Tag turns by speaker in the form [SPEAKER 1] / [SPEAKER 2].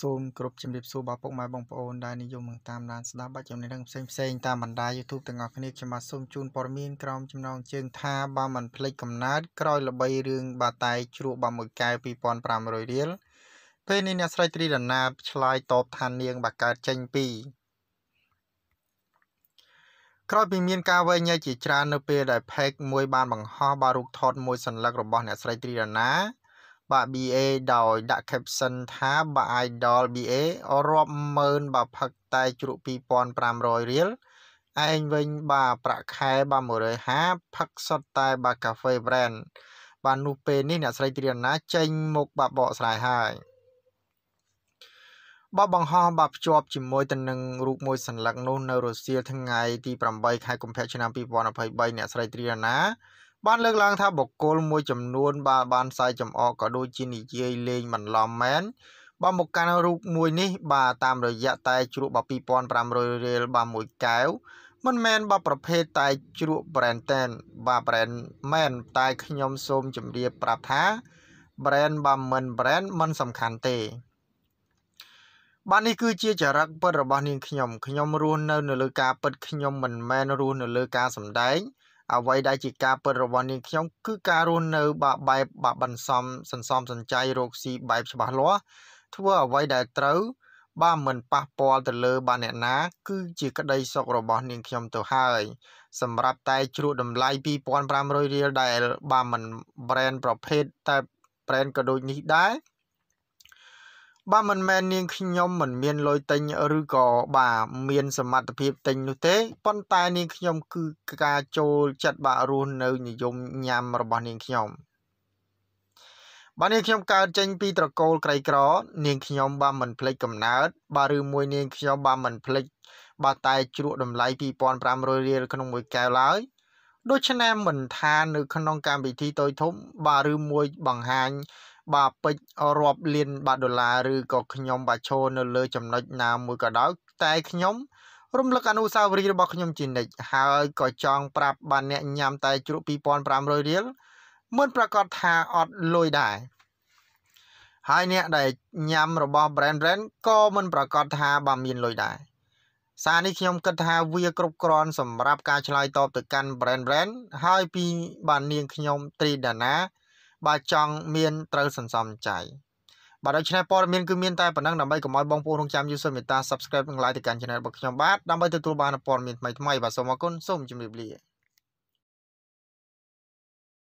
[SPEAKER 1] សូមគោរពជំរាបសួរបងប្អូនម៉ែបងប្អូនដែលនិយមនឹងតាមដានស្ដាប់បច្ចុប្បន្នរឿងផ្សេងផ្សេងតាមបណ្ដា YouTube ទាំងអស់គ្នាខ្ញុំបាទសូមជូនព័ត៌មានក្រោមចំណងជើងថាបើមិនភ្លេចកំណើតក្រោយល្បីរឿងបាតែជ្រក់បាមួយកែវ2500រៀលពេលនេះអ្នកស្រីត្រីរណាឆ្លើយតបថានាង បាកើតចេញពីក្រោយពីមានការវែងញែកជាច្រើននៅពេលដែលផេកមួយបានបង្ហោះបារុកថតមួយសញ្ញារបស់អ្នកស្រីត្រីរណាបាក់ BA ដោយដាក់ caption ថាបាក់ idol BA រាប់ម៉ឺនបាក់ផឹកតែជ្រក់2500រៀលឯងវិញបាទប្រាក់ខែបាទ150ផឹកសុទ្ធតែបាទកាហ្វេ brand បាទនោះពេលនេះអ្នកស្រីទីរណាចេញមកបាទបកស្រាយហើយបាទបង្ហោះបាទភ្ជាប់ជាមួយទៅនឹងរូបមួយសញ្ញានោះនៅរុស្ស៊ីថ្ងៃទី8ខែកុម្ភៈឆ្នាំ2023អ្នកស្រីទីរណាបានលើកឡើងថាបុគ្គលមួយចំនួនបានបានសាយចំអកក៏ដូចជានិយាយលេងបន្លំមែនបាទមកកាន់រូបមួយនេះបាទតាមរយៈតែជ្រក់បាទ2500រៀលបាទមួយកែវមិនមែនបាទប្រភេទតែជ្រក់ brand តែនបាទ brand មែនតែខ្ញុំសូមជម្រាបប្រាប់ថា brand បាទមិន brand មិនសំខាន់ទេ បាទនេះគឺជាចរិតពិតរបស់នាងខ្ញុំខ្ញុំរស់នៅនៅលើការពិតខ្ញុំមិនមែនរស់នៅលើការសម្ដែងអ្វីដែលជាការពិតរបស់នាងខ្ញុំគឺការរស់នៅបាបបែបបាបបន្សំសន្សំសន្ចៃរកស៊ីបែបច្បាស់លាស់ធ្វើអ្វីដែលត្រូវបើមិនប៉ះពាល់ទៅលើបានអ្នកណា គឺជាក្តី សុខរបស់នាងខ្ញុំទៅហើយសម្រាប់តែជ្រក់តម្លៃ2500រៀលដែលបើមិន brand ប្រភេទតែ brand ក៏ដូចនេះដែរបាទមិនមែននាងខ្ញុំមិនមានលុយទិញឬក៏បាទមានសមត្ថភាពទិញនោះទេប៉ុន្តែនាងខ្ញុំ គឺការចូល ចិត្តបាទរស់នៅនិយមញ៉ាំរបស់នាងខ្ញុំបាទនាងខ្ញុំកើតចេញ ពីត្រកូលក្រីក្រនាងខ្ញុំបាទមិនភ្លេចកំណើត បាទឬមួយនាងខ្ញុំបាទមិនភ្លេចបាទតែជ្រក់តម្លៃ2500រៀលក្នុងមួយកែវឡើយដូច្នេះមិនថានៅក្នុងកម្មវិធីតូចធំ បាទឬមួយបង្ហាញបាទពេជ្ររាប់លានបាទដុល្លារឬក៏ខ្ញុំបាទឈរនៅលើចំណុចណាមួយក៏ដោយតែខ្ញុំរំលឹកអនុស្សាវរីយ៍របស់ខ្ញុំជានិច្ចហើយក៏ចង់ប្រាប់បានអ្នកញ៉ាំតែជ្រក់2500រៀលមិនប្រកាសថាអត់លុយដែរហើយអ្នកដែលញ៉ាំរបស់ brand brand ក៏មិនប្រកាសថាបើមានលុយដែរសារនេះខ្ញុំគិតថាវាគ្រប់គ្រាន់សម្រាប់ការឆ្លើយតបទៅកាន់ brand brand ហើយពីបាននាងខ្ញុំត្រីដាណាបើចង់មានត្រូវសន្សំចៃបាទដូច្នេះព័ត៌មានគឺមានតែប៉ុណ្ណឹងដើម្បីកុំឲ្យបងប្អូនរងចាំយូសូមមេត្តា Subscribe និង Like ទៅកាន់ Channel របស់ខ្ញុំបាទដើម្បីទទួលបានព័ត៌មានថ្មីៗបាទសូមអរគុណសូមជម្រាបលា